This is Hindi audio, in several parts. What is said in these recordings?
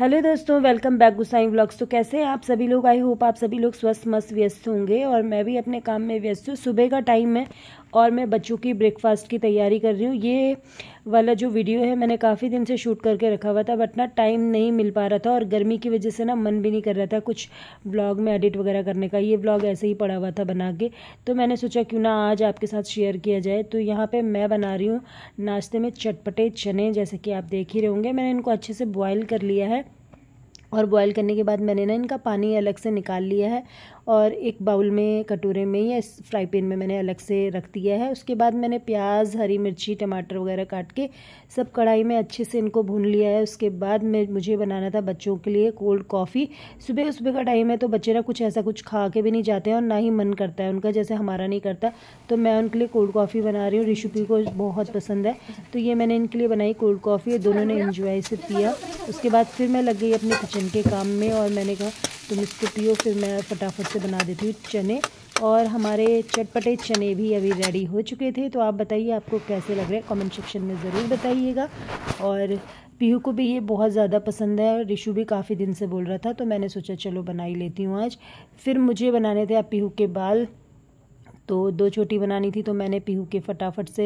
हेलो दोस्तों वेलकम बैक साइन ब्लॉग्स तो कैसे हैं आप सभी लोग आई होप आप सभी लोग स्वस्थ मस्त व्यस्त होंगे और मैं भी अपने काम में व्यस्त हूँ सुबह का टाइम है और मैं बच्चों की ब्रेकफास्ट की तैयारी कर रही हूँ ये वाला जो वीडियो है मैंने काफ़ी दिन से शूट करके रखा हुआ था बट ना टाइम नहीं मिल पा रहा था और गर्मी की वजह से ना मन भी नहीं कर रहा था कुछ ब्लॉग में एडिट वगैरह करने का ये ब्लॉग ऐसे ही पड़ा हुआ था बना के तो मैंने सोचा क्यों ना आज आपके साथ शेयर किया जाए तो यहाँ पर मैं बना रही हूँ नाश्ते में चटपटे चने जैसे कि आप देख ही रहोगे मैंने इनको अच्छे से बॉयल कर लिया है और बॉयल करने के बाद मैंने ना इनका पानी अलग से निकाल लिया है और एक बाउल में कटोरे में या फ्राई पेन में मैंने अलग से रख दिया है उसके बाद मैंने प्याज हरी मिर्ची टमाटर वगैरह काट के सब कढ़ाई में अच्छे से इनको भून लिया है उसके बाद मैं मुझे बनाना था बच्चों के लिए कोल्ड कॉफ़ी सुबह सुबह का टाइम है तो बच्चे ना कुछ ऐसा कुछ खा के भी नहीं जाते हैं और ना ही मन करता है उनका जैसे हमारा नहीं करता तो मैं उनके लिए कोल्ड कॉफ़ी बना रही हूँ रिशुपी को बहुत पसंद है तो ये मैंने इनके लिए बनाई कोल्ड कॉफ़ी दोनों ने इन्जॉय से पिया उसके बाद फिर मैं लग गई अपने किचन के काम में और मैंने कहा तो पियो फिर मैं फटाफट से बना देती हूँ चने और हमारे चटपटे चने भी अभी रेडी हो चुके थे तो आप बताइए आपको कैसे लग रहे हैं कमेंट सेक्शन में ज़रूर बताइएगा और पीहू को भी ये बहुत ज़्यादा पसंद है और रिशु भी काफ़ी दिन से बोल रहा था तो मैंने सोचा चलो बना ही लेती हूँ आज फिर मुझे बनाने थे आप पीहू के बाल तो दो छोटी बनानी थी तो मैंने पीहू के फटाफट से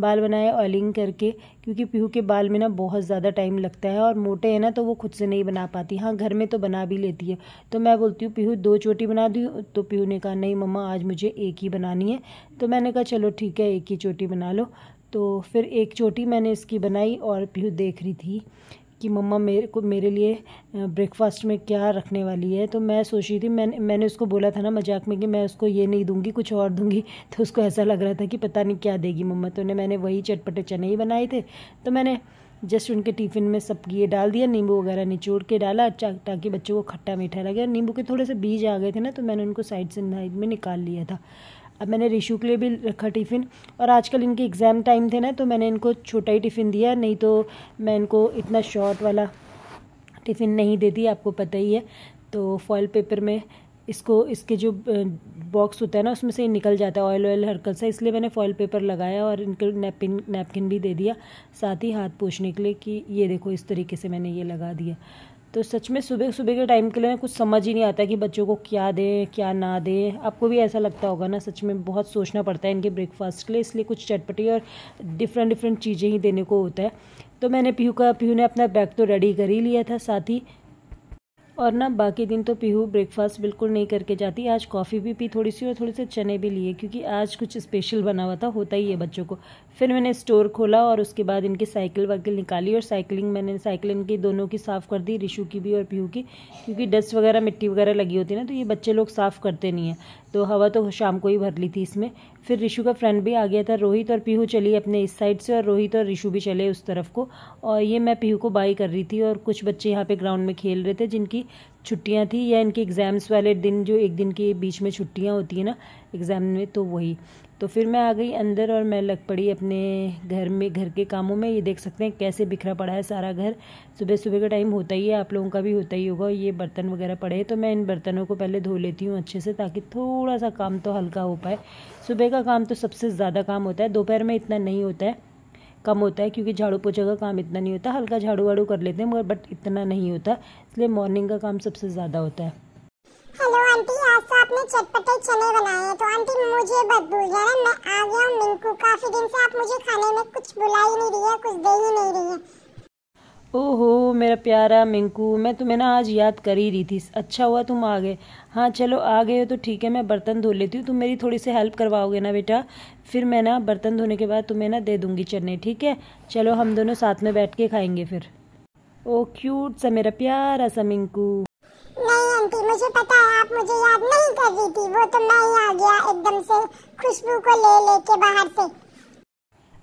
बाल बनाए ऑयलिंग करके क्योंकि पीहू के बाल में ना बहुत ज़्यादा टाइम लगता है और मोटे हैं ना तो वो खुद से नहीं बना पाती हाँ घर में तो बना भी लेती है तो मैं बोलती हूँ पीहू दो चोटी बना दी तो पीहू ने कहा नहीं मम्मा आज मुझे एक ही बनानी है तो मैंने कहा चलो ठीक है एक ही चोटी बना लो तो फिर एक चोटी मैंने इसकी बनाई और पीहू देख रही थी कि मम्मा मेरे को मेरे लिए ब्रेकफास्ट में क्या रखने वाली है तो मैं सोच रही थी मैंने मैंने उसको बोला था ना मजाक में कि मैं उसको ये नहीं दूंगी कुछ और दूंगी तो उसको ऐसा लग रहा था कि पता नहीं क्या देगी मम्मा तो उन्हें मैंने वही चटपटे चने ही बनाए थे तो मैंने जस्ट उनके टिफ़िन में सब ये डाल दिया नींबू वगैरह निचोड़ के डाला ताकि बच्चों को खट्टा मीठा लगे और नींबू के थोड़े से बीज आ गए थे ना तो मैंने उनको साइड से में निकाल लिया था अब मैंने रिशु के लिए भी रखा टिफ़िन और आजकल इनके एग्ज़ाम टाइम थे ना तो मैंने इनको छोटा ही टिफ़िन दिया नहीं तो मैं इनको इतना शॉर्ट वाला टिफ़िन नहीं देती आपको पता ही है तो फॉइल पेपर में इसको इसके जो बॉक्स होता है ना उसमें से निकल जाता है ऑयल ऑयल हरकल से इसलिए मैंने फॉइल पेपर लगाया और इनको नैपिन नैपकिन भी दे दिया साथ ही हाथ पोछने के लिए कि ये देखो इस तरीके से मैंने ये लगा दिया तो सच में सुबह सुबह के टाइम के लिए ना कुछ समझ ही नहीं आता कि बच्चों को क्या दें क्या ना दें आपको भी ऐसा लगता होगा ना सच में बहुत सोचना पड़ता है इनके ब्रेकफास्ट के लिए इसलिए कुछ चटपटी और डिफरेंट डिफरेंट चीज़ें ही देने को होता है तो मैंने पीहू का पीहू ने अपना बैग तो रेडी कर ही लिया था साथ ही और ना बाकी दिन तो पीहू ब्रेकफास्ट बिल्कुल नहीं करके जाती आज कॉफ़ी भी पी थोड़ी सी और थोड़े से चने भी लिए क्योंकि आज कुछ स्पेशल बना हुआ था होता ही है बच्चों को फिर मैंने स्टोर खोला और उसके बाद इनकी साइकिल वाइकिल निकाली और साइकिलिंग मैंने साइकिल इनकी दोनों की साफ़ कर दी रिशु की भी और पीहू की क्योंकि डस्ट वगैरह मिट्टी वगैरह लगी होती है ना तो ये बच्चे लोग साफ़ करते नहीं हैं तो हवा तो शाम को ही भर ली थी इसमें फिर रिशु का फ्रेंड भी आ गया था रोहित और पीहू चली अपने इस साइड से और रोहित और रिशु भी चले उस तरफ को और ये मैं पीहू को बाई कर रही थी और कुछ बच्चे यहाँ पे ग्राउंड में खेल रहे थे जिनकी छुट्टियाँ थी या इनके एग्ज़ाम्स वाले दिन जो एक दिन के बीच में छुट्टियाँ होती हैं ना एग्ज़ाम में तो वही तो फिर मैं आ गई अंदर और मैं लग पड़ी अपने घर में घर के कामों में ये देख सकते हैं कैसे बिखरा पड़ा है सारा घर सुबह सुबह का टाइम होता ही है आप लोगों का भी होता ही होगा ये बर्तन वगैरह पड़े तो मैं इन बर्तनों को पहले धो लेती हूँ अच्छे से ताकि थोड़ा सा काम तो हल्का हो पाए सुबह का काम तो सबसे ज़्यादा काम होता है दोपहर में इतना नहीं होता है कम होता है क्योंकि झाड़ू पोछा का काम इतना नहीं होता हल्का झाड़ू वाड़ू कर लेते हैं मगर बट इतना नहीं होता इसलिए मॉर्निंग का काम सबसे ज़्यादा होता है आपने चटपटे चने बनाए तो आंटी मुझे बदबू जरा मैं आ गया मिंकू काफ़ी दिन से आप मुझे खाने में कुछ बुला ही नहीं रही है कुछ दे ही नहीं रही है ओहो मेरा प्यारा मिंकू मैं तुम्हें ना आज याद कर ही रही थी अच्छा हुआ तुम आ गए हाँ चलो आ गए हो तो ठीक है मैं बर्तन धो लेती हूँ तुम मेरी थोड़ी सी हेल्प करवाओगे ना बेटा फिर मैं ना बर्तन धोने के बाद तुम्हें ना दे दूँगी चने ठीक है चलो हम दोनों साथ में बैठ के खाएंगे फिर ओ क्यूट सा मेरा प्यारा सा मिंकू आंटी मुझे पता है आप मुझे याद नहीं कर रही थी वो तो मैं ही आ गया एकदम से खुशबू को ले लेके बाहर से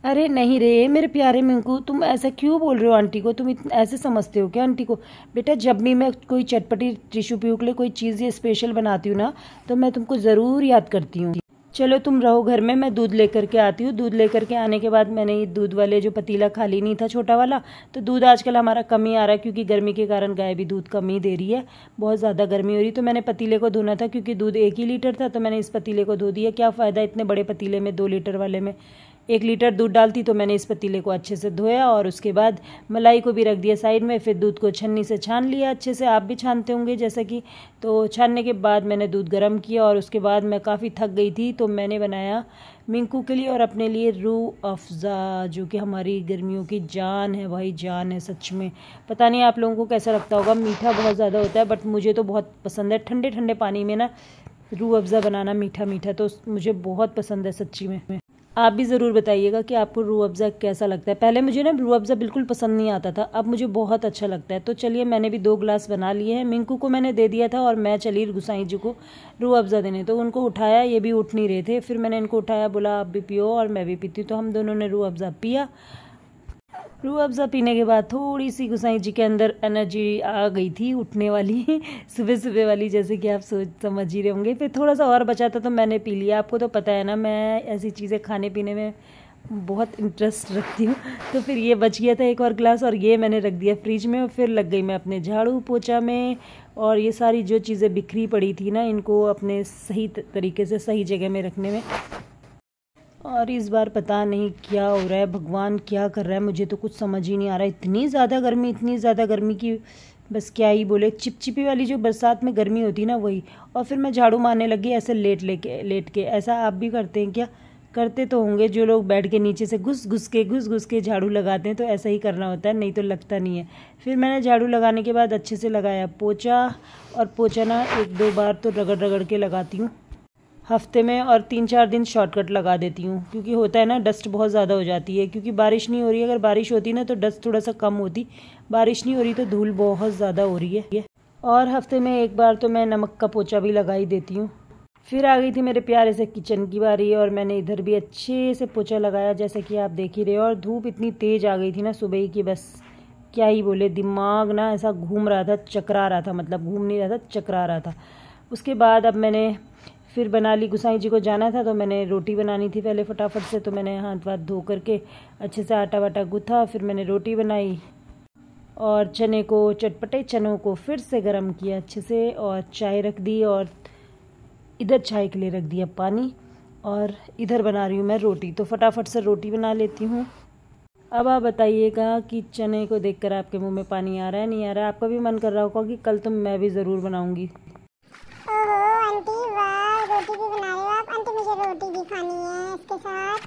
अरे नहीं रे मेरे प्यारे मिंकू तुम ऐसा क्यों बोल रहे हो आंटी को तुम ऐसे समझते हो क्या आंटी को बेटा जब भी मैं कोई चटपटी टिश्यू प्यू के लिए कोई चीज़ ये स्पेशल बनाती हूँ ना तो मैं तुमको ज़रूर याद करती हूँ चलो तुम रहो घर में मैं दूध लेकर के आती हूँ दूध लेकर के आने के बाद मैंने ये दूध वाले जो पतीला खाली नहीं था छोटा वाला तो दूध आजकल हमारा कम ही आ रहा है क्योंकि गर्मी के कारण गाय भी दूध कम ही दे रही है बहुत ज़्यादा गर्मी हो रही तो मैंने पतीले को धोना था क्योंकि दूध एक ही लीटर था तो मैंने इस पतीले को धो दिया क्या फ़ायदा इतने बड़े पतीले में दो लीटर वाले में एक लीटर दूध डालती तो मैंने इस पतीले को अच्छे से धोया और उसके बाद मलाई को भी रख दिया साइड में फिर दूध को छन्नी से छान लिया अच्छे से आप भी छानते होंगे जैसा कि तो छानने के बाद मैंने दूध गर्म किया और उसके बाद मैं काफ़ी थक गई थी तो मैंने बनाया मिंकू के लिए और अपने लिए रू अफज़ा जो कि हमारी गर्मियों की जान है भाई जान है सच में पता नहीं आप लोगों को कैसा लगता होगा मीठा बहुत ज़्यादा होता है बट मुझे तो बहुत पसंद है ठंडे ठंडे पानी में ना रू अफज़ा बनाना मीठा मीठा तो मुझे बहुत पसंद है सच्ची में आप भी ज़रूर बताइएगा कि आपको रू अफ़ज़ा कैसा लगता है पहले मुझे ना रू अफ़ज़ा बिल्कुल पसंद नहीं आता था अब मुझे बहुत अच्छा लगता है तो चलिए मैंने भी दो ग्लास बना लिए हैं मिंकू को मैंने दे दिया था और मैं चली गुसाई जी को रू अफ़ज़ा देने तो उनको उठाया ये भी उठ नहीं रहे थे फिर मैंने इनको उठाया बोला आप भी पियो और मैं भी पीती तो हम दोनों ने रू अफ़ज़ा पिया रूह अफ़ज़ा पीने के बाद थोड़ी सी गुसाई जी के अंदर एनर्जी आ गई थी उठने वाली सुबह सुबह वाली जैसे कि आप सोच समझ ही रहे होंगे फिर थोड़ा सा और बचा था तो मैंने पी लिया आपको तो पता है ना मैं ऐसी चीज़ें खाने पीने में बहुत इंटरेस्ट रखती हूँ तो फिर ये बच गया था एक और ग्लास और ये मैंने रख दिया फ्रिज में और फिर लग गई मैं अपने झाड़ू पोछा में और ये सारी जो चीज़ें बिखरी पड़ी थी ना इनको अपने सही तरीके से सही जगह में रखने में और इस बार पता नहीं क्या हो रहा है भगवान क्या कर रहा है मुझे तो कुछ समझ ही नहीं आ रहा इतनी ज़्यादा गर्मी इतनी ज़्यादा गर्मी की बस क्या ही बोले चिपचिपी वाली जो बरसात में गर्मी होती ना वही और फिर मैं झाड़ू मारने लगी ऐसे लेट लेके लेट के ऐसा आप भी करते हैं क्या करते तो होंगे जो लोग बैठ के नीचे से घुस घुस के घुस घुस के झाड़ू लगाते हैं तो ऐसा ही करना होता है नहीं तो लगता नहीं है फिर मैंने झाड़ू लगाने के बाद अच्छे से लगाया पोछा और पोछा ना एक दो बार तो रगड़ रगड़ के लगाती हूँ हफ्ते में और तीन चार दिन शॉर्टकट लगा देती हूँ क्योंकि होता है ना डस्ट बहुत ज़्यादा हो जाती है क्योंकि बारिश नहीं हो रही अगर बारिश होती ना तो डस्ट थोड़ा सा कम होती बारिश नहीं हो रही तो धूल बहुत ज़्यादा हो रही है और हफ्ते में एक बार तो मैं नमक का पोचा भी लगा ही देती हूँ फिर आ गई थी मेरे प्यारे से किचन की बारी और मैंने इधर भी अच्छे से पोचा लगाया जैसे कि आप देख ही रहे हो और धूप इतनी तेज़ आ गई थी ना सुबह ही कि बस क्या ही बोले दिमाग ना ऐसा घूम रहा था चकरा रहा था मतलब घूम नहीं रहा था चकरा रहा था उसके बाद अब मैंने फिर बना ली गुसाई जी को जाना था तो मैंने रोटी बनानी थी पहले फटाफट से तो मैंने हाथ वाथ धो करके अच्छे से आटा वाटा गुथा फिर मैंने रोटी बनाई और चने को चटपटे चनों को फिर से गर्म किया अच्छे से और चाय रख दी और इधर चाय के लिए रख दिया पानी और इधर बना रही हूँ मैं रोटी तो फटाफट से रोटी बना लेती हूँ अब आप बताइएगा कि चने को देखकर आपके मुंह में पानी आ रहा है नहीं आ रहा है आपका भी मन कर रहा होगा कि कल तो मैं भी ज़रूर बनाऊँगी रोटी भी बना रहे हो आप आंटी मुझे रोटी भी खानी है इसके साथ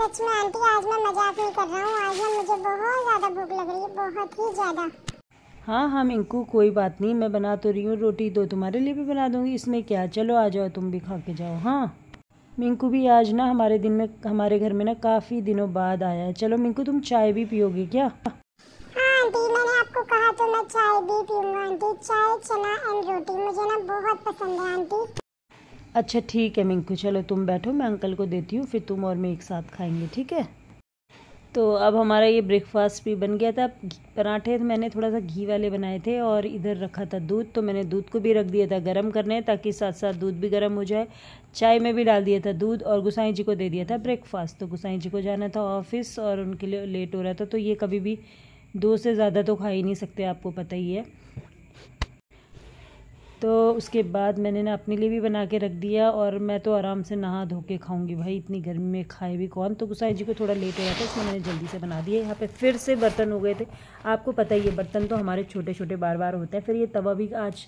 सच में आंटी आज मैं मजाक नहीं कर रहा हूँ आज ना मुझे बहुत ज़्यादा भूख लग रही है बहुत ही ज़्यादा हाँ हाँ मिंकू कोई बात नहीं मैं बना तो रही हूँ रोटी दो तुम्हारे लिए भी बना दूंगी इसमें क्या चलो आ जाओ तुम भी खा के जाओ हाँ मिंकू भी आज ना हमारे दिन में हमारे घर में ना काफ़ी दिनों बाद आया है चलो मिंकू तुम चाय भी पियोगे क्या हाँ, आंटी मैंने आपको कहा तो मैं चाय भी पीऊंगा आंटी चाय चना एंड रोटी मुझे ना बहुत पसंद है आंटी अच्छा ठीक है मिंकू चलो तुम बैठो मैं अंकल को देती हूँ फिर तुम और मैं एक साथ खाएंगे ठीक है तो अब हमारा ये ब्रेकफास्ट भी बन गया था पराठे मैंने थोड़ा सा घी वाले बनाए थे और इधर रखा था दूध तो मैंने दूध को भी रख दिया था गर्म करने ताकि साथ साथ दूध भी गर्म हो जाए चाय में भी डाल दिया था दूध और गुसाई जी को दे दिया था ब्रेकफास्ट तो गुसाई जी को जाना था ऑफिस और उनके लिए लेट हो रहा था तो ये कभी भी दो से ज़्यादा तो खा ही नहीं सकते आपको पता ही है तो उसके बाद मैंने ना अपने लिए भी बना के रख दिया और मैं तो आराम से नहा धो के खाऊँगी भाई इतनी गर्मी में खाए भी कौन तो गुसाई जी को थोड़ा लेट हो गया था इसलिए मैंने जल्दी से बना दिया यहाँ पे फिर से बर्तन हो गए थे आपको पता ही है बर्तन तो हमारे छोटे छोटे बार बार होते हैं फिर ये तवा भी आज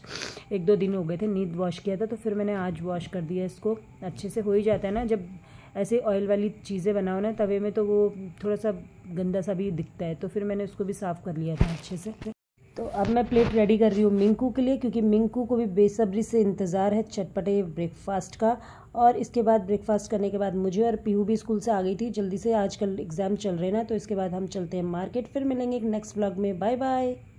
एक दो दिन हो गए थे नींद वॉश किया था तो फिर मैंने आज वॉश कर दिया इसको अच्छे से हो ही जाता है ना जब ऐसे ऑयल वाली चीज़ें बनाओ ना तवे में तो वो थोड़ा सा गंदा सा भी दिखता है तो फिर मैंने उसको भी साफ़ कर लिया था अच्छे से अब मैं प्लेट रेडी कर रही हूँ मिंकू के लिए क्योंकि मिंकू को भी बेसब्री से इंतज़ार है चटपटे ब्रेकफास्ट का और इसके बाद ब्रेकफास्ट करने के बाद मुझे और पीहू भी स्कूल से आ गई थी जल्दी से आजकल एग्ज़ाम चल रहे ना तो इसके बाद हम चलते हैं मार्केट फिर मिलेंगे एक नेक्स्ट ब्लॉग में बाय बाय